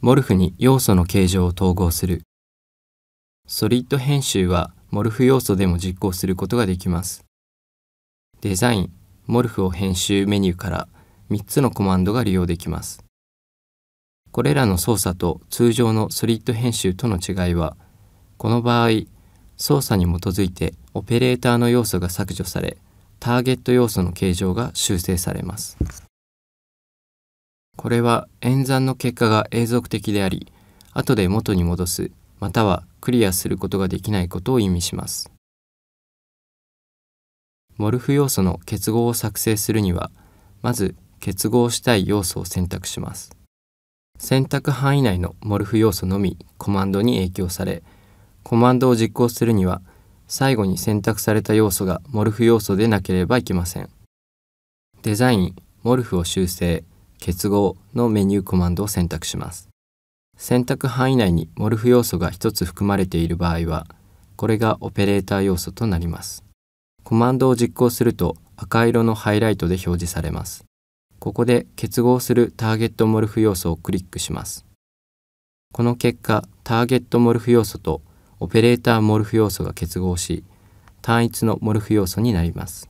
モルフに要素の形状を統合する。ソリッド編集はモルフ要素でも実行することができます。デザイン、モルフを編集メニューから3つのコマンドが利用できます。これらの操作と通常のソリッド編集との違いは、この場合、操作に基づいてオペレーターの要素が削除され、ターゲット要素の形状が修正されます。これは演算の結果が永続的であり後で元に戻すまたはクリアすることができないことを意味しますモルフ要素の結合を作成するにはまず結合したい要素を選択します選択範囲内のモルフ要素のみコマンドに影響されコマンドを実行するには最後に選択された要素がモルフ要素でなければいけませんデザインモルフを修正結合のメニューコマンドを選択します。選択範囲内にモルフ要素が1つ含まれている場合は、これがオペレーター要素となります。コマンドを実行すると赤色のハイライトで表示されます。ここで結合するターゲットモルフ要素をクリックします。この結果、ターゲットモルフ要素とオペレーターモルフ要素が結合し、単一のモルフ要素になります。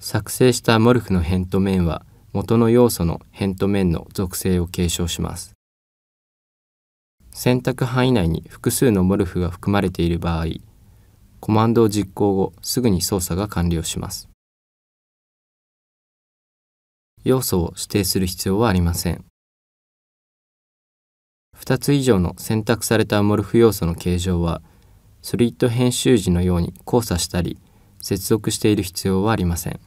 作成したモルフの辺と面は元の要素の辺と面の属性を継承します。選択範囲内に複数のモルフが含まれている場合、コマンドを実行後すぐに操作が完了します。要素を指定する必要はありません。2つ以上の選択されたモルフ要素の形状は、ソリッド編集時のように交差したり、接続している必要はありません。